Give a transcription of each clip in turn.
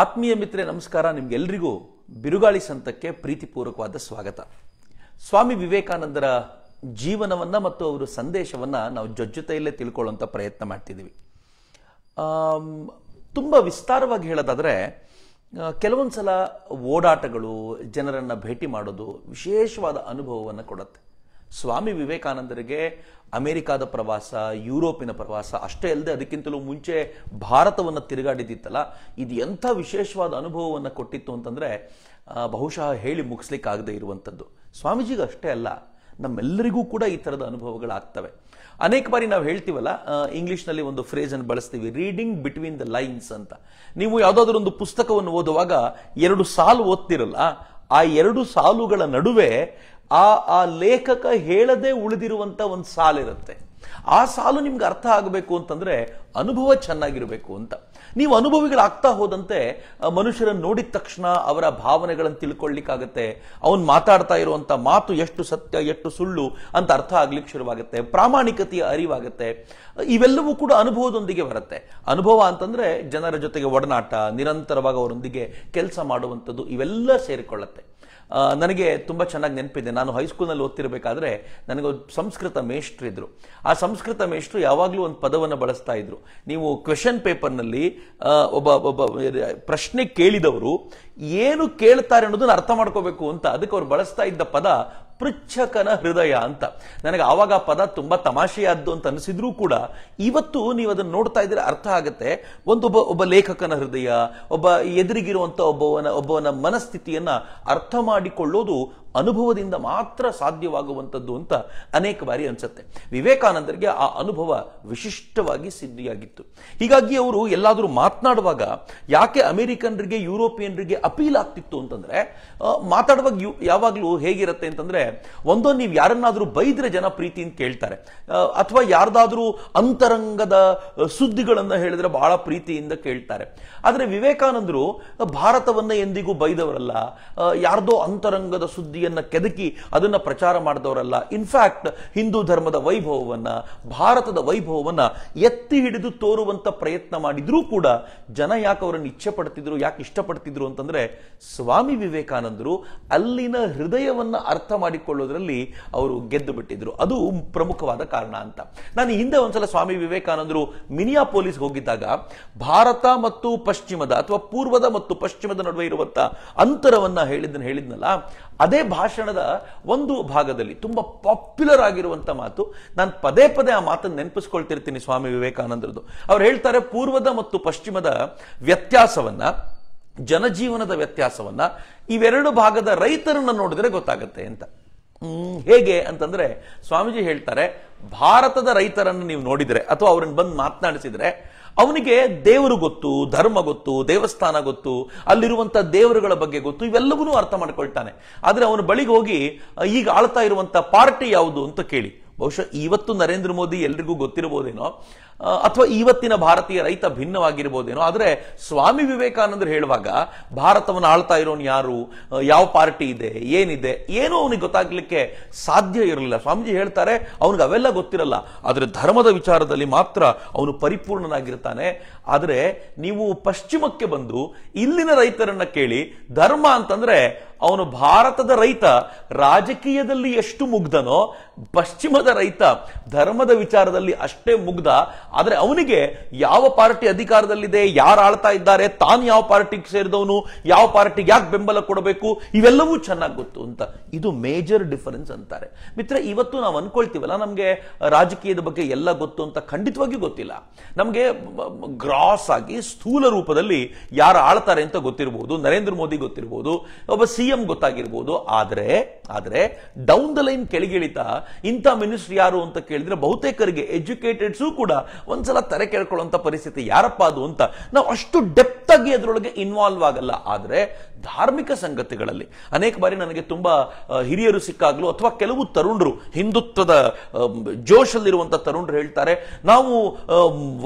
ಆತ್ಮೀಯ ಮಿತ್ರ ನಮಸ್ಕಾರ ನಿಮ್ಗೆಲ್ರಿಗೂ ಬಿರುಗಾಳಿ ಸಂತಕ್ಕೆ ಪ್ರೀತಿಪೂರ್ವಕವಾದ ಸ್ವಾಗತ ಸ್ವಾಮಿ ವಿವೇಕಾನಂದರ ಜೀವನವನ್ನು ಮತ್ತು ಅವರ ಸಂದೇಶವನ್ನು ನಾವು ಜೊತೆಯಲ್ಲೇ ತಿಳ್ಕೊಳ್ಳೋಂಥ ಪ್ರಯತ್ನ ಮಾಡ್ತಿದ್ದೀವಿ ತುಂಬ ವಿಸ್ತಾರವಾಗಿ ಹೇಳೋದಾದರೆ ಕೆಲವೊಂದು ಸಲ ಓಡಾಟಗಳು ಜನರನ್ನು ಭೇಟಿ ಮಾಡೋದು ವಿಶೇಷವಾದ ಅನುಭವವನ್ನು ಕೊಡುತ್ತೆ ಸ್ವಾಮಿ ವಿವೇಕಾನಂದರಿಗೆ ಅಮೆರಿಕಾದ ಪ್ರವಾಸ ಯುರೋಪಿನ ಪ್ರವಾಸ ಅಷ್ಟೇ ಅಲ್ಲದೆ ಅದಕ್ಕಿಂತಲೂ ಮುಂಚೆ ಭಾರತವನ್ನು ತಿರುಗಾಡಿದ್ದಿತ್ತಲ್ಲ ಇದು ಎಂಥ ವಿಶೇಷವಾದ ಅನುಭವವನ್ನು ಕೊಟ್ಟಿತ್ತು ಅಂತಂದರೆ ಬಹುಶಃ ಹೇಳಿ ಮುಗಿಸ್ಲಿಕ್ಕಾಗದೇ ಇರುವಂಥದ್ದು ಸ್ವಾಮೀಜಿಗೆ ಅಷ್ಟೇ ಅಲ್ಲ ನಮ್ಮೆಲ್ಲರಿಗೂ ಕೂಡ ಈ ಥರದ ಅನುಭವಗಳಾಗ್ತವೆ ಅನೇಕ ಬಾರಿ ನಾವು ಹೇಳ್ತೀವಲ್ಲ ಇಂಗ್ಲೀಷ್ನಲ್ಲಿ ಒಂದು ಫ್ರೇಜನ್ನು ಬಳಸ್ತೀವಿ ರೀಡಿಂಗ್ ಬಿಟ್ವೀನ್ ದ ಲೈನ್ಸ್ ಅಂತ ನೀವು ಯಾವುದಾದ್ರೂ ಒಂದು ಪುಸ್ತಕವನ್ನು ಓದುವಾಗ ಎರಡು ಸಾಲು ಓದ್ತಿರಲ್ಲ ಆ ಎರಡು ಸಾಲುಗಳ ನಡುವೆ ಆ ಆ ಲೇಖಕ ಹೇಳದೆ ಉಳಿದಿರುವಂಥ ಒಂದು ಸಾಲಿರುತ್ತೆ ಆ ಸಾಲು ನಿಮ್ಗೆ ಅರ್ಥ ಆಗಬೇಕು ಅಂತಂದ್ರೆ ಅನುಭವ ಚೆನ್ನಾಗಿರಬೇಕು ಅಂತ ನೀವು ಅನುಭವಿಗಳಾಗ್ತಾ ಹೋದಂತೆ ಮನುಷ್ಯರನ್ನು ನೋಡಿದ ತಕ್ಷಣ ಅವರ ಭಾವನೆಗಳನ್ನು ತಿಳ್ಕೊಳ್ಳಿಕ್ಕಾಗತ್ತೆ ಅವನು ಮಾತಾಡ್ತಾ ಇರುವಂತ ಮಾತು ಎಷ್ಟು ಸತ್ಯ ಎಷ್ಟು ಸುಳ್ಳು ಅಂತ ಅರ್ಥ ಆಗ್ಲಿಕ್ಕೆ ಶುರುವಾಗುತ್ತೆ ಪ್ರಾಮಾಣಿಕತೆಯ ಅರಿವಾಗುತ್ತೆ ಇವೆಲ್ಲವೂ ಕೂಡ ಅನುಭವದೊಂದಿಗೆ ಬರುತ್ತೆ ಅನುಭವ ಅಂತಂದ್ರೆ ಜನರ ಜೊತೆಗೆ ಒಡನಾಟ ನಿರಂತರವಾಗಿ ಅವರೊಂದಿಗೆ ಕೆಲಸ ಮಾಡುವಂಥದ್ದು ಇವೆಲ್ಲ ಸೇರಿಕೊಳ್ಳುತ್ತೆ ನನಗೆ ತುಂಬ ಚೆನ್ನಾಗಿ ನೆನಪಿದೆ ನಾನು ಹೈಸ್ಕೂಲ್ನಲ್ಲಿ ಓದ್ತಿರಬೇಕಾದ್ರೆ ನನಗೊಂದು ಸಂಸ್ಕೃತ ಇದ್ರು ಆ ಸಂಸ್ಕೃತ ಮೇಷ್ಟ್ರು ಯಾವಾಗಲೂ ಒಂದು ಪದವನ್ನು ಬಳಸ್ತಾ ಇದ್ರು ನೀವು ಕ್ವೆಶನ್ ಪೇಪರ್ನಲ್ಲಿ ಒಬ್ಬ ಒಬ್ಬ ಪ್ರಶ್ನೆ ಕೇಳಿದವರು ಏನು ಕೇಳ್ತಾರೆ ಅನ್ನೋದನ್ನ ಅರ್ಥ ಮಾಡ್ಕೋಬೇಕು ಅಂತ ಅದಕ್ಕೆ ಅವ್ರು ಬಳಸ್ತಾ ಇದ್ದ ಪದ ಪೃಚ್ಛಕನ ಹೃದಯ ಅಂತ ನನಗೆ ಆವಾಗ ಪದ ತುಂಬಾ ತಮಾಷೆಯಾದ್ದು ಅಂತ ಅನಿಸಿದ್ರೂ ಕೂಡ ಇವತ್ತು ನೀವು ಅದನ್ನು ನೋಡ್ತಾ ಇದ್ರೆ ಅರ್ಥ ಆಗುತ್ತೆ ಒಂದೊಬ್ಬ ಒಬ್ಬ ಒಬ್ಬ ಲೇಖಕನ ಹೃದಯ ಒಬ್ಬ ಎದುರಿಗಿರುವಂತ ಒಬ್ಬವನ ಒಬ್ಬವನ ಮನಸ್ಥಿತಿಯನ್ನ ಅರ್ಥ ಮಾಡಿಕೊಳ್ಳೋದು ಅನುಭವದಿಂದ ಮಾತ್ರ ಸಾಧ್ಯವಾಗುವಂಥದ್ದು ಅಂತ ಅನೇಕ ಬಾರಿ ಅನಿಸುತ್ತೆ ವಿವೇಕಾನಂದರಿಗೆ ಆ ಅನುಭವ ವಿಶಿಷ್ಟವಾಗಿ ಸಿದ್ಧಿಯಾಗಿತ್ತು ಹೀಗಾಗಿ ಅವರು ಎಲ್ಲಾದರೂ ಮಾತನಾಡುವಾಗ ಯಾಕೆ ಅಮೆರಿಕನ್ರಿಗೆ ಯುರೋಪಿಯನ್ರಿಗೆ ಅಪೀಲ್ ಆಗ್ತಿತ್ತು ಅಂತಂದ್ರೆ ಮಾತಾಡುವಾಗ ಯಾವಾಗಲೂ ಹೇಗಿರುತ್ತೆ ಅಂತಂದ್ರೆ ಒಂದೊಂದು ನೀವು ಯಾರನ್ನಾದರೂ ಬೈದ್ರೆ ಜನ ಪ್ರೀತಿಯಿಂದ ಕೇಳ್ತಾರೆ ಅಥವಾ ಯಾರ್ದಾದ್ರೂ ಅಂತರಂಗದ ಸುದ್ದಿಗಳನ್ನು ಹೇಳಿದ್ರೆ ಬಹಳ ಪ್ರೀತಿಯಿಂದ ಕೇಳ್ತಾರೆ ಆದರೆ ವಿವೇಕಾನಂದರು ಭಾರತವನ್ನ ಎಂದಿಗೂ ಬೈದವರಲ್ಲ ಯಾರ್ದೋ ಅಂತರಂಗದ ಸುದ್ದಿ ಕೆದಕಿ ಅದನ್ನು ಪ್ರಚಾರ ಮಾಡಿದವರಲ್ಲ ಇನ್ಫ್ಯಾಕ್ಟ್ ಹಿಂದೂ ಧರ್ಮದ ವೈಭವವನ್ನು ಭಾರತದ ವೈಭವವನ್ನು ಎತ್ತಿ ಹಿಡಿದು ತೋರುವಂತ ಪ್ರಯತ್ನ ಮಾಡಿದ್ರೂ ಕೂಡ ಜನ ಯಾಕೆ ಅವರನ್ನು ಇಚ್ಛೆ ಪಡ್ತಿದ್ರು ಯಾಕೆ ಇಷ್ಟಪಡ್ತಿದ್ರು ಅಂತಂದರೆ ಸ್ವಾಮಿ ವಿವೇಕಾನಂದರು ಅಲ್ಲಿನ ಹೃದಯವನ್ನ ಅರ್ಥ ಮಾಡಿಕೊಳ್ಳೋದ್ರಲ್ಲಿ ಅವರು ಗೆದ್ದು ಬಿಟ್ಟಿದ್ರು ಅದು ಪ್ರಮುಖವಾದ ಕಾರಣ ಅಂತ ನಾನು ಹಿಂದೆ ಒಂದ್ಸಲ ಸ್ವಾಮಿ ವಿವೇಕಾನಂದರು ಮಿನಿಯಾ ಪೊಲೀಸ್ ಹೋಗಿದ್ದಾಗ ಭಾರತ ಮತ್ತು ಪಶ್ಚಿಮದ ಅಥವಾ ಪೂರ್ವದ ಮತ್ತು ಪಶ್ಚಿಮದ ನಡುವೆ ಇರುವಂತ ಅಂತರವನ್ನ ಹೇಳಿದ್ದನ್ನು ಹೇಳಿದ್ನಲ್ಲ ಅದೇ ಭಾಷಣದ ಒಂದು ಭಾಗದಲ್ಲಿ ತುಂಬ ಪಾಪ್ಯುಲರ್ ಆಗಿರುವಂಥ ಮಾತು ನಾನು ಪದೇ ಪದೇ ಆ ಮಾತನ್ನು ನೆನಪಿಸ್ಕೊಳ್ತಿರ್ತೀನಿ ಸ್ವಾಮಿ ವಿವೇಕಾನಂದರದು ಅವ್ರು ಹೇಳ್ತಾರೆ ಪೂರ್ವದ ಮತ್ತು ಪಶ್ಚಿಮದ ವ್ಯತ್ಯಾಸವನ್ನ ಜನಜೀವನದ ವ್ಯತ್ಯಾಸವನ್ನ ಇವೆರಡು ಭಾಗದ ರೈತರನ್ನ ನೋಡಿದ್ರೆ ಗೊತ್ತಾಗುತ್ತೆ ಅಂತ ಹೇಗೆ ಅಂತಂದ್ರೆ ಸ್ವಾಮೀಜಿ ಹೇಳ್ತಾರೆ ಭಾರತದ ರೈತರನ್ನು ನೀವು ನೋಡಿದರೆ ಅಥವಾ ಅವ್ರನ್ನ ಬಂದು ಮಾತನಾಡಿಸಿದ್ರೆ ಅವನಿಗೆ ದೇವರು ಗೊತ್ತು ಧರ್ಮ ಗೊತ್ತು ದೇವಸ್ಥಾನ ಗೊತ್ತು ಅಲ್ಲಿರುವಂತ ದೇವರುಗಳ ಬಗ್ಗೆ ಗೊತ್ತು ಇವೆಲ್ಲವನ್ನೂ ಅರ್ಥ ಮಾಡ್ಕೊಳ್ತಾನೆ ಆದ್ರೆ ಅವನು ಬಳಿಗೆ ಹೋಗಿ ಈಗ ಆಳ್ತಾ ಇರುವಂತ ಪಾರ್ಟಿ ಯಾವುದು ಅಂತ ಕೇಳಿ ಬಹುಶಃ ಇವತ್ತು ನರೇಂದ್ರ ಮೋದಿ ಎಲ್ರಿಗೂ ಗೊತ್ತಿರಬಹುದೇನೋ ಅಥವಾ ಇವತ್ತಿನ ಭಾರತೀಯ ರೈತ ಭಿನ್ನವಾಗಿರ್ಬೋದೇನೋ ಆದರೆ ಸ್ವಾಮಿ ವಿವೇಕಾನಂದರು ಹೇಳುವಾಗ ಭಾರತವನ್ನು ಆಳ್ತಾ ಇರೋನು ಯಾರು ಯಾವ ಪಾರ್ಟಿ ಇದೆ ಏನಿದೆ ಏನೂ ಅವನಿಗೆ ಗೊತ್ತಾಗ್ಲಿಕ್ಕೆ ಸಾಧ್ಯ ಇರಲಿಲ್ಲ ಸ್ವಾಮೀಜಿ ಹೇಳ್ತಾರೆ ಅವನಿಗೆ ಅವೆಲ್ಲ ಗೊತ್ತಿರಲ್ಲ ಆದರೆ ಧರ್ಮದ ವಿಚಾರದಲ್ಲಿ ಮಾತ್ರ ಅವನು ಪರಿಪೂರ್ಣನಾಗಿರ್ತಾನೆ ಆದರೆ ನೀವು ಪಶ್ಚಿಮಕ್ಕೆ ಬಂದು ಇಲ್ಲಿನ ರೈತರನ್ನ ಕೇಳಿ ಧರ್ಮ ಅಂತಂದ್ರೆ ಅವನು ಭಾರತದ ರೈತ ರಾಜಕೀಯದಲ್ಲಿ ಎಷ್ಟು ಮುಗ್ಧನೋ ಪಶ್ಚಿಮದ ರೈತ ಧರ್ಮದ ವಿಚಾರದಲ್ಲಿ ಅಷ್ಟೇ ಮುಗ್ಧ ಆದರೆ ಅವನಿಗೆ ಯಾವ ಪಾರ್ಟಿ ಅಧಿಕಾರದಲ್ಲಿದೆ ಯಾರು ಆಳ್ತಾ ಇದ್ದಾರೆ ತಾನು ಯಾವ ಪಾರ್ಟಿಗೆ ಸೇರಿದವನು ಯಾವ ಪಾರ್ಟಿಗೆ ಯಾಕೆ ಬೆಂಬಲ ಕೊಡಬೇಕು ಇವೆಲ್ಲವೂ ಚೆನ್ನಾಗಿ ಗೊತ್ತು ಅಂತ ಇದು ಮೇಜರ್ ಡಿಫರೆನ್ಸ್ ಅಂತಾರೆ ಮಿತ್ರ ಇವತ್ತು ನಾವು ಅನ್ಕೊಳ್ತೀವಲ್ಲ ನಮಗೆ ರಾಜಕೀಯದ ಬಗ್ಗೆ ಎಲ್ಲ ಗೊತ್ತು ಅಂತ ಖಂಡಿತವಾಗಿ ಗೊತ್ತಿಲ್ಲ ನಮಗೆ ಗ್ರಾಸ್ ಆಗಿ ಸ್ಥೂಲ ರೂಪದಲ್ಲಿ ಯಾರು ಆಳ್ತಾರೆ ಅಂತ ಗೊತ್ತಿರಬಹುದು ನರೇಂದ್ರ ಮೋದಿ ಗೊತ್ತಿರಬಹುದು ಒಬ್ಬ ಸಿ ಎಂ ಗೊತ್ತಾಗಿರ್ಬೋದು ಆದರೆ ಆದರೆ ಡೌನ್ ದ ಲೈನ್ ಕೆಳಗಿಳಿತ ಇಂಥ ಮಿನಿಸ್ಟರ್ ಯಾರು ಅಂತ ಕೇಳಿದ್ರೆ ಬಹುತೇಕರಿಗೆ ಎಜುಕೇಟೆಡ್ಸು ಕೂಡ ಒಂದ್ಸಲ ತಲೆ ಕೇಳ್ಕೊಳ್ಳೋಂಥ ಪರಿಸ್ಥಿತಿ ಯಾರಪ್ಪ ಅದು ಅಂತ ನಾವು ಅಷ್ಟು ಡೆಪ್ತ್ ಆಗಿ ಅದರೊಳಗೆ ಇನ್ವಾಲ್ವ್ ಆಗಲ್ಲ ಆದರೆ ಧಾರ್ಮಿಕ ಸಂಗತಿಗಳಲ್ಲಿ ಅನೇಕ ಬಾರಿ ನನಗೆ ತುಂಬ ಹಿರಿಯರು ಸಿಕ್ಕಾಗಲು ಅಥವಾ ಕೆಲವು ತರುಣರು ಹಿಂದುತ್ವದ ಜೋಶಲ್ಲಿರುವಂಥ ತರುಣರು ಹೇಳ್ತಾರೆ ನಾವು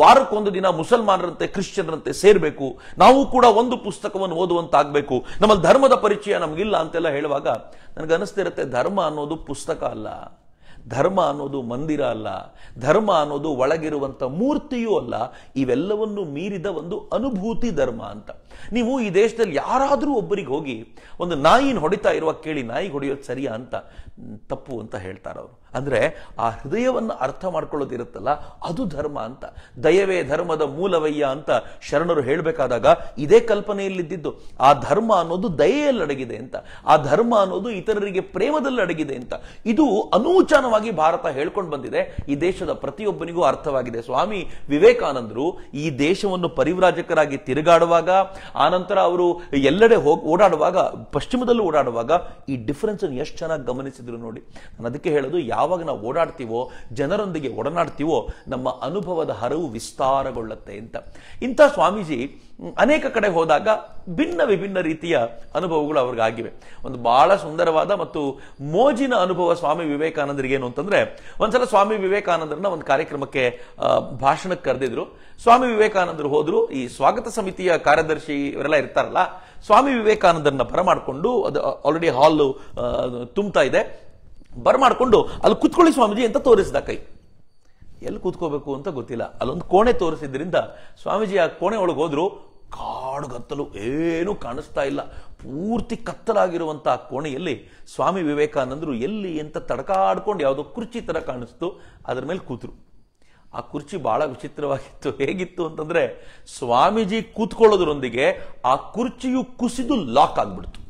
ವಾರಕ್ಕೊಂದು ದಿನ ಮುಸಲ್ಮಾನರಂತೆ ಕ್ರಿಶ್ಚಿಯನ್ರಂತೆ ಸೇರಬೇಕು ನಾವು ಕೂಡ ಒಂದು ಪುಸ್ತಕವನ್ನು ಓದುವಂತಾಗಬೇಕು ನಮ್ಮಲ್ಲಿ ಧರ್ಮದ ಪರಿಚಯ ನಮಗಿಲ್ಲ ಅಂತೆಲ್ಲ ಹೇಳುವಾಗ ನನಗನ್ನಿಸ್ತಿರುತ್ತೆ ಧರ್ಮ ಅನ್ನೋದು ಪುಸ್ತಕ ಅಲ್ಲ ಧರ್ಮ ಅನ್ನೋದು ಮಂದಿರ ಅಲ್ಲ ಧರ್ಮ ಅನ್ನೋದು ಒಳಗಿರುವಂಥ ಮೂರ್ತಿಯೂ ಅಲ್ಲ ಇವೆಲ್ಲವನ್ನು ಮೀರಿದ ಒಂದು ಅನುಭೂತಿ ಧರ್ಮ ಅಂತ ನೀವು ಈ ದೇಶದಲ್ಲಿ ಯಾರಾದರೂ ಒಬ್ಬರಿಗೆ ಹೋಗಿ ಒಂದು ನಾಯಿನ ಹೊಡಿತಾ ಇರುವ ಕೇಳಿ ನಾಯಿ ಹೊಡೆಯೋದು ಸರಿಯಾ ಅಂತ ತಪ್ಪು ಅಂತ ಹೇಳ್ತಾರೆ ಅವರು ಅಂದರೆ ಆ ಹೃದಯವನ್ನು ಅರ್ಥ ಮಾಡ್ಕೊಳ್ಳೋದಿರುತ್ತಲ್ಲ ಅದು ಧರ್ಮ ಅಂತ ದಯವೇ ಧರ್ಮದ ಮೂಲವಯ್ಯ ಅಂತ ಶರಣರು ಹೇಳಬೇಕಾದಾಗ ಇದೇ ಕಲ್ಪನೆಯಲ್ಲಿದ್ದಿದ್ದು ಆ ಧರ್ಮ ಅನ್ನೋದು ದಯೆಯಲ್ಲಿ ಅಡಗಿದೆ ಅಂತ ಆ ಧರ್ಮ ಅನ್ನೋದು ಇತರರಿಗೆ ಪ್ರೇಮದಲ್ಲಿ ಅಡಗಿದೆ ಅಂತ ಇದು ಅನೂಚಾನವಾಗಿ ನೇರವಾಗಿ ಭಾರತ ಹೇಳ್ಕೊಂಡು ಬಂದಿದೆ ಈ ದೇಶದ ಪ್ರತಿಯೊಬ್ಬನಿಗೂ ಅರ್ಥವಾಗಿದೆ ಸ್ವಾಮಿ ವಿವೇಕಾನಂದರು ಈ ದೇಶವನ್ನು ಪರಿವ್ರಾಜಕರಾಗಿ ತಿರುಗಾಡುವಾಗ ಆನಂತರ ಅವರು ಎಲ್ಲೆಡೆ ಹೋಗಿ ಓಡಾಡುವಾಗ ಪಶ್ಚಿಮದಲ್ಲೂ ಓಡಾಡುವಾಗ ಈ ಡಿಫರೆನ್ಸ್ ಅನ್ನು ಎಷ್ಟು ಚೆನ್ನಾಗಿ ಗಮನಿಸಿದ್ರು ನೋಡಿ ನಾನು ಅದಕ್ಕೆ ಹೇಳೋದು ಯಾವಾಗ ನಾವು ಓಡಾಡ್ತೀವೋ ಜನರೊಂದಿಗೆ ಒಡನಾಡ್ತೀವೋ ನಮ್ಮ ಅನುಭವದ ಹರವು ವಿಸ್ತಾರಗೊಳ್ಳುತ್ತೆ ಅಂತ ಇಂಥ ಸ್ವಾಮೀಜಿ ಅನೇಕ ಕಡೆ ಹೋದಾಗ ಭಿನ್ನ ವಿಭಿನ್ನ ರೀತಿಯ ಅನುಭವಗಳು ಅವ್ರಿಗಾಗಿವೆ ಒಂದು ಬಹಳ ಸುಂದರವಾದ ಮತ್ತು ಮೋಜಿನ ಅನುಭವ ಸ್ವಾಮಿ ವಿವೇಕಾನಂದರಿಗೆ ಏನು ಅಂತಂದ್ರೆ ಒಂದ್ಸಲ ಸ್ವಾಮಿ ವಿವೇಕಾನಂದರನ್ನ ಒಂದು ಕಾರ್ಯಕ್ರಮಕ್ಕೆ ಭಾಷಣಕ್ಕೆ ಕರೆದಿದ್ರು ಸ್ವಾಮಿ ವಿವೇಕಾನಂದರು ಹೋದ್ರು ಈ ಸ್ವಾಗತ ಸಮಿತಿಯ ಕಾರ್ಯದರ್ಶಿ ಇವರೆಲ್ಲ ಇರ್ತಾರಲ್ಲ ಸ್ವಾಮಿ ವಿವೇಕಾನಂದರನ್ನ ಬರಮಾಡಿಕೊಂಡು ಅದು ಆಲ್ರೆಡಿ ಹಾಲ್ ತುಂಬ್ತಾ ಇದೆ ಬರಮಾಡಿಕೊಂಡು ಅಲ್ಲಿ ಕುತ್ಕೊಳ್ಳಿ ಸ್ವಾಮೀಜಿ ಅಂತ ತೋರಿಸಿದ ಕೈ ಎಲ್ಲಿ ಕೂತ್ಕೋಬೇಕು ಅಂತ ಗೊತ್ತಿಲ್ಲ ಅಲ್ಲೊಂದು ಕೋಣೆ ತೋರಿಸಿದ್ರಿಂದ ಸ್ವಾಮೀಜಿ ಆ ಕೋಣೆ ಒಳಗೆ ಹೋದ್ರು ಕಾಡುಗತ್ತಲು ಏನೂ ಕಾಣಿಸ್ತಾ ಇಲ್ಲ ಪೂರ್ತಿ ಕತ್ತಲಾಗಿರುವಂತಹ ಕೋಣೆಯಲ್ಲಿ ಸ್ವಾಮಿ ವಿವೇಕಾನಂದರು ಎಲ್ಲಿ ಅಂತ ತಡಕಾಡ್ಕೊಂಡು ಯಾವುದೋ ಕುರ್ಚಿ ಥರ ಕಾಣಿಸ್ತು ಅದರ ಮೇಲೆ ಕೂತರು ಆ ಕುರ್ಚಿ ಬಹಳ ವಿಚಿತ್ರವಾಗಿತ್ತು ಹೇಗಿತ್ತು ಅಂತಂದ್ರೆ ಸ್ವಾಮೀಜಿ ಕೂತ್ಕೊಳ್ಳೋದ್ರೊಂದಿಗೆ ಆ ಕುರ್ಚಿಯು ಕುಸಿದು ಲಾಕ್ ಆಗ್ಬಿಡ್ತು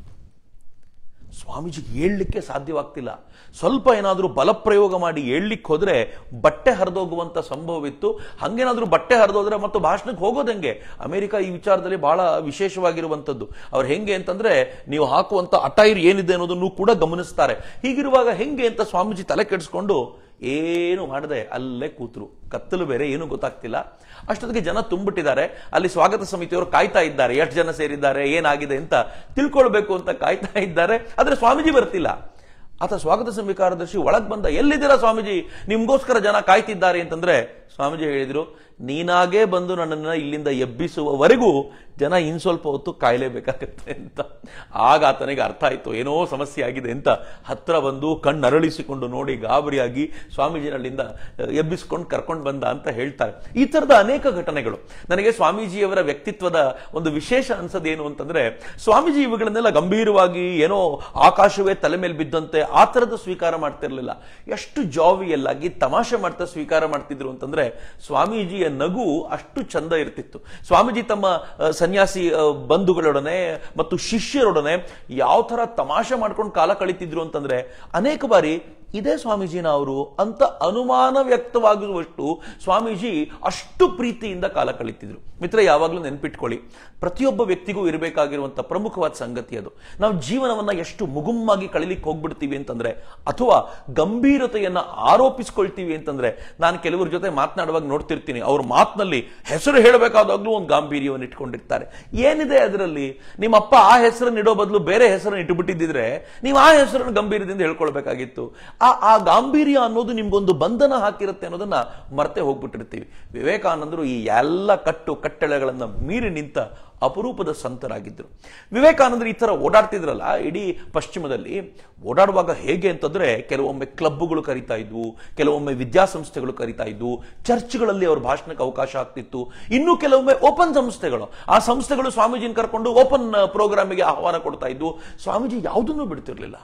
ಸ್ವಾಮೀಜಿಗೆ ಹೇಳಲಿಕ್ಕೆ ಸಾಧ್ಯವಾಗ್ತಿಲ್ಲ ಸ್ವಲ್ಪ ಏನಾದರೂ ಬಲಪ್ರಯೋಗ ಮಾಡಿ ಹೇಳಲಿಕ್ಕೆ ಹೋದರೆ ಬಟ್ಟೆ ಹರಿದೋಗುವಂಥ ಸಂಭವವಿತ್ತು ಹಾಗೇನಾದರೂ ಬಟ್ಟೆ ಹರಿದೋದ್ರೆ ಮತ್ತು ಭಾಷಣಕ್ಕೆ ಹೆಂಗೆ ಅಮೆರಿಕ ಈ ವಿಚಾರದಲ್ಲಿ ಭಾಳ ವಿಶೇಷವಾಗಿರುವಂಥದ್ದು ಅವ್ರು ಹೆಂಗೆ ಅಂತಂದರೆ ನೀವು ಹಾಕುವಂಥ ಅಟೈರ್ ಏನಿದೆ ಅನ್ನೋದನ್ನು ಕೂಡ ಗಮನಿಸ್ತಾರೆ ಹೀಗಿರುವಾಗ ಹೆಂಗೆ ಅಂತ ಸ್ವಾಮೀಜಿ ತಲೆ ಕೆಡಿಸ್ಕೊಂಡು ಏನು ಮಾಡದೆ ಅಲ್ಲೇ ಕೂತರು ಕತ್ತಲು ಬೇರೆ ಏನು ಗೊತ್ತಾಗ್ತಿಲ್ಲ ಅಷ್ಟೊತ್ತಿಗೆ ಜನ ತುಂಬಿಟ್ಟಿದ್ದಾರೆ ಅಲ್ಲಿ ಸ್ವಾಗತ ಸಮಿತಿಯವರು ಕಾಯ್ತಾ ಇದ್ದಾರೆ ಎಷ್ಟು ಜನ ಸೇರಿದ್ದಾರೆ ಏನಾಗಿದೆ ಅಂತ ತಿಳ್ಕೊಳ್ಬೇಕು ಅಂತ ಕಾಯ್ತಾ ಇದ್ದಾರೆ ಆದರೆ ಸ್ವಾಮೀಜಿ ಬರ್ತಿಲ್ಲ ಆತ ಸ್ವಾಗತ ಸಮಿತಿ ಕಾರ್ಯದರ್ಶಿ ಒಳಗ್ ಬಂದ ಎಲ್ಲಿದ್ದೀರಾ ಸ್ವಾಮೀಜಿ ನಿಮ್ಗೋಸ್ಕರ ಜನ ಕಾಯ್ತಿದ್ದಾರೆ ಅಂತಂದ್ರೆ ಸ್ವಾಮೀಜಿ ಹೇಳಿದ್ರು ನೀನಾಗೇ ಬಂದು ನನ್ನನ್ನು ಇಲ್ಲಿಂದ ಎಬ್ಬಿಸುವವರೆಗೂ ಜನ ಇನ್ ಸ್ವಲ್ಪ ಹೊತ್ತು ಕಾಯಲೇಬೇಕಾಗತ್ತೆ ಅಂತ ಆಗ ಆತನಿಗೆ ಅರ್ಥ ಆಯಿತು ಏನೋ ಸಮಸ್ಯೆ ಆಗಿದೆ ಅಂತ ಹತ್ರ ಬಂದು ಕಣ್ಣರಳಿಸಿಕೊಂಡು ನೋಡಿ ಗಾಬರಿಯಾಗಿ ಸ್ವಾಮೀಜಿನಲ್ಲಿಂದ ಎಬ್ಬಿಸ್ಕೊಂಡು ಕರ್ಕೊಂಡು ಬಂದ ಅಂತ ಹೇಳ್ತಾರೆ ಈ ಥರದ ಅನೇಕ ಘಟನೆಗಳು ನನಗೆ ಸ್ವಾಮೀಜಿಯವರ ವ್ಯಕ್ತಿತ್ವದ ಒಂದು ವಿಶೇಷ ಏನು ಅಂತಂದ್ರೆ ಸ್ವಾಮೀಜಿ ಇವುಗಳನ್ನೆಲ್ಲ ಗಂಭೀರವಾಗಿ ಏನೋ ಆಕಾಶವೇ ತಲೆ ಮೇಲೆ ಬಿದ್ದಂತೆ ಆ ಥರದ ಸ್ವೀಕಾರ ಮಾಡ್ತಿರಲಿಲ್ಲ ಎಷ್ಟು ಜಾವಿಯಲ್ಲಾಗಿ ತಮಾಷೆ ಮಾಡ್ತಾ ಸ್ವೀಕಾರ ಮಾಡ್ತಿದ್ರು ಅಂತಂದ್ರೆ ಸ್ವಾಮೀಜಿ ನಗು ಅಷ್ಟು ಚಂದ ಇರ್ತಿತ್ತು ಸ್ವಾಮೀಜಿ ತಮ್ಮ ಸನ್ಯಾಸಿ ಬಂಧುಗಳೊಡನೆ ಮತ್ತು ಶಿಷ್ಯರೊಡನೆ ಯಾವ ತರ ತಮಾಷೆ ಮಾಡ್ಕೊಂಡು ಕಾಲ ಕಳೀತಿದ್ರು ಅಂತಂದ್ರೆ ಅನೇಕ ಬಾರಿ ಇದೇ ಸ್ವಾಮೀಜಿನ ಅವರು ಅಂತ ಅನುಮಾನ ವ್ಯಕ್ತವಾಗುವಷ್ಟು ಸ್ವಾಮೀಜಿ ಅಷ್ಟು ಪ್ರೀತಿಯಿಂದ ಕಾಲ ಕಳೀತಿದ್ರು ಮಿತ್ರ ಯಾವಾಗಲೂ ನೆನ್ಪಿಟ್ಕೊಳ್ಳಿ ಪ್ರತಿಯೊಬ್ಬ ವ್ಯಕ್ತಿಗೂ ಇರಬೇಕಾಗಿರುವಂಥ ಪ್ರಮುಖವಾದ ಸಂಗತಿ ಅದು ನಾವು ಜೀವನವನ್ನು ಎಷ್ಟು ಮುಗುಮ್ಮಾಗಿ ಕಳಿಲಿಕ್ಕೆ ಹೋಗ್ಬಿಡ್ತೀವಿ ಅಂತಂದ್ರೆ ಅಥವಾ ಗಂಭೀರತೆಯನ್ನು ಆರೋಪಿಸ್ಕೊಳ್ತೀವಿ ಅಂತಂದ್ರೆ ನಾನು ಕೆಲವ್ರ ಜೊತೆ ಮಾತನಾಡುವಾಗ ನೋಡ್ತಿರ್ತೀನಿ ಅವ್ರ ಮಾತಿನಲ್ಲಿ ಹೆಸರು ಹೇಳಬೇಕಾದಾಗ್ಲೂ ಒಂದು ಗಾಂಭೀರ್ಯವನ್ನು ಇಟ್ಕೊಂಡಿರ್ತಾರೆ ಏನಿದೆ ಅದರಲ್ಲಿ ನಿಮ್ಮಪ್ಪ ಆ ಹೆಸರನ್ನು ಇಡೋ ಬದಲು ಬೇರೆ ಹೆಸರನ್ನು ಇಟ್ಟುಬಿಟ್ಟಿದ್ದಿದ್ರೆ ನೀವು ಆ ಹೆಸರನ್ನು ಗಂಭೀರದಿಂದ ಹೇಳ್ಕೊಳ್ಬೇಕಾಗಿತ್ತು ಆ ಆ ಗಾಂಭೀರ್ಯ ಅನ್ನೋದು ನಿಮ್ಗೊಂದು ಬಂಧನ ಹಾಕಿರುತ್ತೆ ಅನ್ನೋದನ್ನ ಮರ್ತೆ ಹೋಗ್ಬಿಟ್ಟಿರ್ತೀವಿ ವಿವೇಕಾನಂದರು ಈ ಎಲ್ಲ ಕಟ್ಟು ಕಟ್ಟಳೆಗಳನ್ನ ಮೀರಿ ನಿಂತ ಅಪರೂಪದ ಸಂತರಾಗಿದ್ದರು ವಿವೇಕಾನಂದರು ಈ ಥರ ಓಡಾಡ್ತಿದ್ರಲ್ಲ ಇಡೀ ಪಶ್ಚಿಮದಲ್ಲಿ ಓಡಾಡುವಾಗ ಹೇಗೆ ಅಂತಂದ್ರೆ ಕೆಲವೊಮ್ಮೆ ಕ್ಲಬ್ಗಳು ಕರಿತಾ ಇದ್ವು ಕೆಲವೊಮ್ಮೆ ವಿದ್ಯಾಸಂಸ್ಥೆಗಳು ಕರಿತಾ ಇದ್ವು ಚರ್ಚ್ಗಳಲ್ಲಿ ಅವ್ರ ಭಾಷಣಕ್ಕೆ ಅವಕಾಶ ಆಗ್ತಿತ್ತು ಇನ್ನು ಕೆಲವೊಮ್ಮೆ ಓಪನ್ ಸಂಸ್ಥೆಗಳು ಆ ಸಂಸ್ಥೆಗಳು ಸ್ವಾಮೀಜಿನ ಕರ್ಕೊಂಡು ಓಪನ್ ಪ್ರೋಗ್ರಾಮಿಗೆ ಆಹ್ವಾನ ಕೊಡ್ತಾ ಇದ್ವು ಸ್ವಾಮೀಜಿ ಯಾವುದನ್ನು ಬಿಡ್ತಿರ್ಲಿಲ್ಲ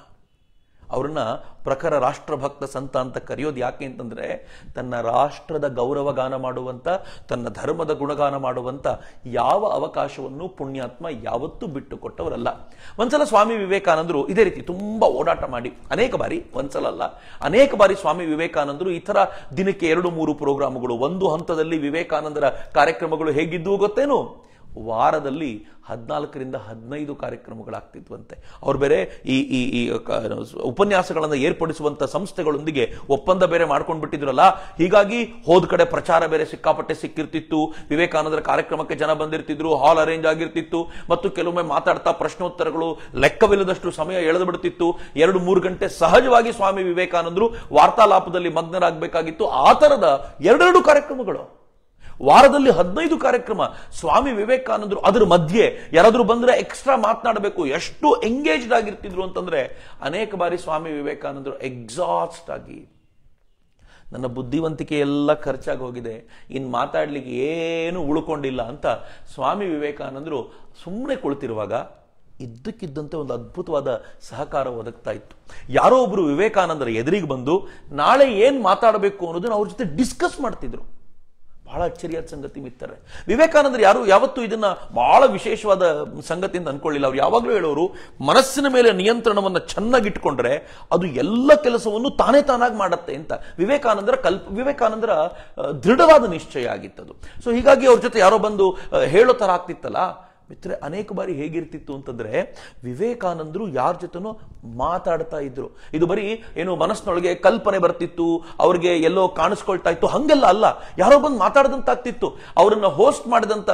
ಅವ್ರನ್ನ ಪ್ರಖರ ರಾಷ್ಟ್ರಭಕ್ತ ಸಂತ ಅಂತ ಕರೆಯೋದು ಯಾಕೆ ಅಂತಂದರೆ ತನ್ನ ರಾಷ್ಟ್ರದ ಗೌರವಗಾನ ಮಾಡುವಂಥ ತನ್ನ ಧರ್ಮದ ಗುಣಗಾನ ಮಾಡುವಂಥ ಯಾವ ಅವಕಾಶವನ್ನು ಪುಣ್ಯಾತ್ಮ ಯಾವತ್ತೂ ಬಿಟ್ಟು ಕೊಟ್ಟವರಲ್ಲ ಒಂದ್ಸಲ ಸ್ವಾಮಿ ವಿವೇಕಾನಂದರು ಇದೇ ರೀತಿ ತುಂಬ ಓಡಾಟ ಮಾಡಿ ಅನೇಕ ಬಾರಿ ಒಂದ್ಸಲ ಅಲ್ಲ ಅನೇಕ ಬಾರಿ ಸ್ವಾಮಿ ವಿವೇಕಾನಂದರು ಈ ಥರ ದಿನಕ್ಕೆ ಎರಡು ಮೂರು ಪ್ರೋಗ್ರಾಮ್ಗಳು ಒಂದು ಹಂತದಲ್ಲಿ ವಿವೇಕಾನಂದರ ಕಾರ್ಯಕ್ರಮಗಳು ಹೇಗಿದ್ದು ಗೊತ್ತೇನು ವಾರದಲ್ಲಿ ಹದಿನಾಲ್ಕರಿಂದ ಹದಿನೈದು ಕಾರ್ಯಕ್ರಮಗಳಾಗ್ತಿದ್ವಂತೆ ಅವ್ರು ಬೇರೆ ಈ ಈ ಈ ಉಪನ್ಯಾಸಗಳನ್ನು ಏರ್ಪಡಿಸುವಂಥ ಸಂಸ್ಥೆಗಳೊಂದಿಗೆ ಒಪ್ಪಂದ ಬೇರೆ ಮಾಡ್ಕೊಂಡು ಬಿಟ್ಟಿದ್ರಲ್ಲ ಹೀಗಾಗಿ ಹೋದ ಕಡೆ ಪ್ರಚಾರ ಬೇರೆ ಸಿಕ್ಕಾಪಟ್ಟೆ ಸಿಕ್ಕಿರ್ತಿತ್ತು ವಿವೇಕಾನಂದರ ಕಾರ್ಯಕ್ರಮಕ್ಕೆ ಜನ ಬಂದಿರ್ತಿದ್ರು ಹಾಲ್ ಅರೇಂಜ್ ಆಗಿರ್ತಿತ್ತು ಮತ್ತು ಕೆಲವೊಮ್ಮೆ ಮಾತಾಡ್ತಾ ಪ್ರಶ್ನೋತ್ತರಗಳು ಲೆಕ್ಕವಿಲ್ಲದಷ್ಟು ಸಮಯ ಎಳೆದು ಬಿಡ್ತಿತ್ತು ಎರಡು ಮೂರು ಗಂಟೆ ಸಹಜವಾಗಿ ಸ್ವಾಮಿ ವಿವೇಕಾನಂದರು ವಾರ್ತಾಲಾಪದಲ್ಲಿ ಮಗ್ನರಾಗಬೇಕಾಗಿತ್ತು ಆ ಥರದ ಎರಡೆರಡು ಕಾರ್ಯಕ್ರಮಗಳು ವಾರದಲ್ಲಿ ಹದಿನೈದು ಕಾರ್ಯಕ್ರಮ ಸ್ವಾಮಿ ವಿವೇಕಾನಂದರು ಅದ್ರ ಮಧ್ಯೆ ಯಾರಾದರೂ ಬಂದ್ರೆ ಎಕ್ಸ್ಟ್ರಾ ಮಾತನಾಡಬೇಕು ಎಷ್ಟು ಎಂಗೇಜ್ಡ್ ಆಗಿರ್ತಿದ್ರು ಅಂತಂದ್ರೆ ಅನೇಕ ಬಾರಿ ಸ್ವಾಮಿ ವಿವೇಕಾನಂದರು ಎಕ್ಸಾಸ್ಟ್ ಆಗಿ ನನ್ನ ಬುದ್ಧಿವಂತಿಕೆ ಎಲ್ಲ ಖರ್ಚಾಗಿ ಹೋಗಿದೆ ಇನ್ನು ಮಾತಾಡ್ಲಿಕ್ಕೆ ಏನು ಉಳ್ಕೊಂಡಿಲ್ಲ ಅಂತ ಸ್ವಾಮಿ ವಿವೇಕಾನಂದರು ಸುಮ್ಮನೆ ಕುಳಿತಿರುವಾಗ ಇದ್ದಕ್ಕಿದ್ದಂತೆ ಒಂದು ಅದ್ಭುತವಾದ ಸಹಕಾರ ಒದಗ್ತಾ ಇತ್ತು ಯಾರೋ ಒಬ್ಬರು ವಿವೇಕಾನಂದರ ಎದುರಿಗೆ ಬಂದು ನಾಳೆ ಏನು ಮಾತಾಡಬೇಕು ಅನ್ನೋದನ್ನು ಅವ್ರ ಜೊತೆ ಡಿಸ್ಕಸ್ ಮಾಡ್ತಿದ್ರು ಬಹಳ ಅಚ್ಚರಿಯಾದ ಸಂಗತಿ ಬಿತ್ತಾರೆ ವಿವೇಕಾನಂದರು ಯಾರು ಯಾವತ್ತೂ ಇದನ್ನ ಬಹಳ ವಿಶೇಷವಾದ ಸಂಗತಿ ಅಂತ ಅನ್ಕೊಳ್ಳಿಲ್ಲ ಅವ್ರು ಯಾವಾಗಲೂ ಹೇಳೋರು ಮನಸ್ಸಿನ ಮೇಲೆ ನಿಯಂತ್ರಣವನ್ನು ಚೆನ್ನಾಗಿಟ್ಕೊಂಡ್ರೆ ಅದು ಎಲ್ಲ ಕೆಲಸವನ್ನು ತಾನೇ ತಾನಾಗಿ ಮಾಡತ್ತೆ ಅಂತ ವಿವೇಕಾನಂದರ ಕಲ್ಪ ವಿವೇಕಾನಂದರ ದೃಢವಾದ ನಿಶ್ಚಯ ಆಗಿತ್ತದು ಸೊ ಹೀಗಾಗಿ ಅವ್ರ ಜೊತೆ ಯಾರೋ ಬಂದು ಹೇಳೋ ಥರ ಆಗ್ತಿತ್ತಲ್ಲ ಮಿತ್ರೆ ಅನೇಕ ಬಾರಿ ಹೇಗಿರ್ತಿತ್ತು ಅಂತಂದ್ರೆ ವಿವೇಕಾನಂದರು ಯಾರ ಜೊತೆನೋ ಮಾತಾಡ್ತಾ ಇದ್ರು ಇದು ಬರೀ ಏನು ಮನಸ್ಸಿನೊಳಗೆ ಕಲ್ಪನೆ ಬರ್ತಿತ್ತು ಅವ್ರಿಗೆ ಎಲ್ಲೋ ಕಾಣಿಸ್ಕೊಳ್ತಾ ಇತ್ತು ಹಂಗೆಲ್ಲ ಅಲ್ಲ ಯಾರೋ ಬಂದು ಮಾತಾಡದಂತಾಗ್ತಿತ್ತು ಅವರನ್ನ ಹೋಸ್ಟ್ ಮಾಡಿದಂತ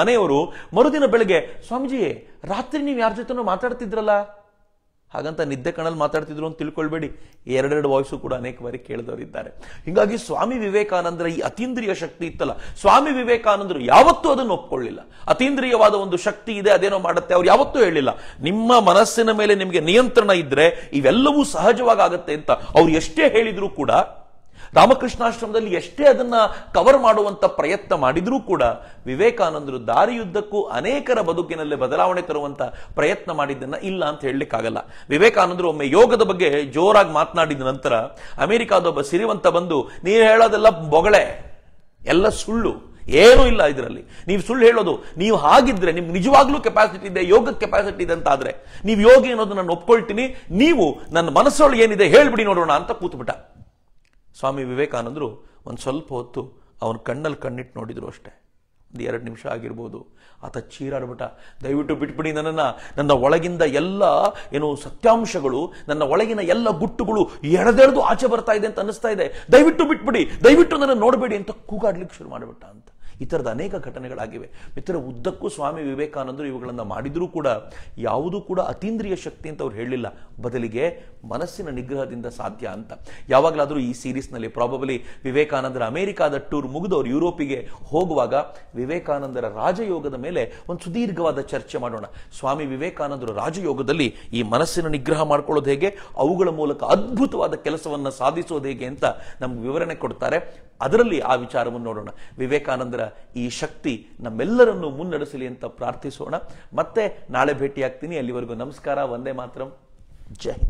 ಮನೆಯವರು ಮರುದಿನ ಬೆಳಗ್ಗೆ ಸ್ವಾಮೀಜಿ ರಾತ್ರಿ ನೀವು ಯಾರ ಜೊತೆನೂ ಮಾತಾಡ್ತಿದ್ರಲ್ಲ ಹಾಗಂತ ನಿದ್ದೆ ಕಣಲ್ಲಿ ಮಾತಾಡ್ತಿದ್ರು ಅಂತ ತಿಳ್ಕೊಳ್ಬೇಡಿ ಎರಡೆರಡು ವಾಯ್ಸು ಕೂಡ ಅನೇಕ ಬಾರಿ ಕೇಳಿದವರಿದ್ದಾರೆ ಹೀಗಾಗಿ ಸ್ವಾಮಿ ವಿವೇಕಾನಂದರ ಈ ಅತೀಂದ್ರಿಯ ಶಕ್ತಿ ಇತ್ತಲ್ಲ ಸ್ವಾಮಿ ವಿವೇಕಾನಂದರು ಯಾವತ್ತೂ ಅದನ್ನು ಒಪ್ಕೊಳ್ಳಿಲ್ಲ ಅತೀಂದ್ರಿಯವಾದ ಒಂದು ಶಕ್ತಿ ಇದೆ ಅದೇನೋ ಮಾಡುತ್ತೆ ಅವ್ರು ಯಾವತ್ತೂ ಹೇಳಿಲ್ಲ ನಿಮ್ಮ ಮನಸ್ಸಿನ ಮೇಲೆ ನಿಮಗೆ ನಿಯಂತ್ರಣ ಇದ್ರೆ ಇವೆಲ್ಲವೂ ಸಹಜವಾಗಿ ಆಗುತ್ತೆ ಅಂತ ಅವ್ರು ಎಷ್ಟೇ ಹೇಳಿದ್ರು ಕೂಡ ರಾಮಕೃಷ್ಣಾಶ್ರಮದಲ್ಲಿ ಎಷ್ಟೇ ಅದನ್ನ ಕವರ್ ಮಾಡುವಂತ ಪ್ರಯತ್ನ ಮಾಡಿದ್ರೂ ಕೂಡ ವಿವೇಕಾನಂದರು ದಾರಿಯುದ್ದಕ್ಕೂ ಅನೇಕರ ಬದುಕಿನಲ್ಲಿ ಬದಲಾವಣೆ ತರುವಂತ ಪ್ರಯತ್ನ ಮಾಡಿದ್ದನ್ನ ಇಲ್ಲ ಅಂತ ಹೇಳಲಿಕ್ಕಾಗಲ್ಲ ವಿವೇಕಾನಂದರು ಒಮ್ಮೆ ಯೋಗದ ಬಗ್ಗೆ ಜೋರಾಗಿ ಮಾತನಾಡಿದ ನಂತರ ಅಮೆರಿಕಾದ ಒಬ್ಬ ಸಿರಿವಂತ ಬಂದು ನೀವು ಹೇಳೋದೆಲ್ಲ ಬೊಗಳೆ ಎಲ್ಲ ಸುಳ್ಳು ಏನೂ ಇಲ್ಲ ಇದರಲ್ಲಿ ನೀವು ಸುಳ್ಳು ಹೇಳೋದು ನೀವು ಹಾಗಿದ್ರೆ ನಿಮ್ಗೆ ನಿಜವಾಗ್ಲೂ ಕೆಪಾಸಿಟಿ ಇದೆ ಯೋಗ ಕೆಪಾಸಿಟಿ ಇದೆ ಅಂತ ಆದ್ರೆ ನೀವು ಯೋಗ ಅನ್ನೋದನ್ನ ನಾನು ಒಪ್ಕೊಳ್ತೀನಿ ನೀವು ನನ್ನ ಮನಸ್ಸೊಳಗೆ ಏನಿದೆ ಹೇಳ್ಬಿಡಿ ನೋಡೋಣ ಅಂತ ಕೂತ್ಬಿಟ್ಟ ಸ್ವಾಮಿ ವಿವೇಕಾನಂದರು ಒಂದು ಸ್ವಲ್ಪ ಹೊತ್ತು ಅವನ ಕಣ್ಣಲ್ಲಿ ಕಣ್ಣಿಟ್ಟು ನೋಡಿದರು ಅಷ್ಟೇ ಒಂದು ಎರಡು ನಿಮಿಷ ಆಗಿರ್ಬೋದು ಆತ ಚೀರಾಡ್ಬಿಟ್ಟ ದಯವಿಟ್ಟು ಬಿಟ್ಬಿಡಿ ನನ್ನನ್ನು ನನ್ನ ಒಳಗಿಂದ ಎಲ್ಲ ಏನು ಸತ್ಯಾಂಶಗಳು ನನ್ನ ಒಳಗಿನ ಎಲ್ಲ ಗುಟ್ಟುಗಳು ಎಳೆದೆಳೆದು ಆಚೆ ಬರ್ತಾ ಇದೆ ಅಂತ ಅನ್ನಿಸ್ತಾ ಇದೆ ದಯವಿಟ್ಟು ಬಿಟ್ಬಿಡಿ ದಯವಿಟ್ಟು ನನ್ನ ನೋಡಬೇಡಿ ಅಂತ ಕೂಗಾಡ್ಲಿಕ್ಕೆ ಶುರು ಮಾಡಿಬಿಟ್ಟ ಅಂತ ಈ ಥರದ ಅನೇಕ ಘಟನೆಗಳಾಗಿವೆ ಮಿತ್ರ ಉದ್ದಕ್ಕೂ ಸ್ವಾಮಿ ವಿವೇಕಾನಂದರು ಇವುಗಳನ್ನು ಮಾಡಿದರೂ ಕೂಡ ಯಾವುದೂ ಕೂಡ ಅತೀಂದ್ರಿಯ ಶಕ್ತಿ ಅಂತ ಅವ್ರು ಹೇಳಲಿಲ್ಲ ಬದಲಿಗೆ ಮನಸ್ಸಿನ ನಿಗ್ರಹದಿಂದ ಸಾಧ್ಯ ಅಂತ ಯಾವಾಗಲಾದರೂ ಈ ಸೀರೀಸ್ನಲ್ಲಿ ಪ್ರಾಬಬಲಿ ವಿವೇಕಾನಂದರ ಅಮೆರಿಕಾದ ಟೂರ್ ಅವರು ಯುರೋಪಿಗೆ ಹೋಗುವಾಗ ವಿವೇಕಾನಂದರ ರಾಜಯೋಗದ ಮೇಲೆ ಒಂದು ಸುದೀರ್ಘವಾದ ಚರ್ಚೆ ಮಾಡೋಣ ಸ್ವಾಮಿ ವಿವೇಕಾನಂದರು ರಾಜಯೋಗದಲ್ಲಿ ಈ ಮನಸ್ಸಿನ ನಿಗ್ರಹ ಮಾಡ್ಕೊಳ್ಳೋದು ಹೇಗೆ ಅವುಗಳ ಮೂಲಕ ಅದ್ಭುತವಾದ ಕೆಲಸವನ್ನು ಸಾಧಿಸೋದು ಹೇಗೆ ಅಂತ ನಮ್ಗೆ ವಿವರಣೆ ಕೊಡ್ತಾರೆ ಅದರಲ್ಲಿ ಆ ವಿಚಾರವನ್ನು ನೋಡೋಣ ವಿವೇಕಾನಂದರ ಈ ಶಕ್ತಿ ನಮ್ಮೆಲ್ಲರನ್ನು ಮುನ್ನಡೆಸಲಿ ಅಂತ ಪ್ರಾರ್ಥಿಸೋಣ ಮತ್ತೆ ನಾಳೆ ಭೇಟಿಯಾಗ್ತೀನಿ ಅಲ್ಲಿವರೆಗೂ ನಮಸ್ಕಾರ ಒಂದೇ ಮಾತ್ರ ಜೈ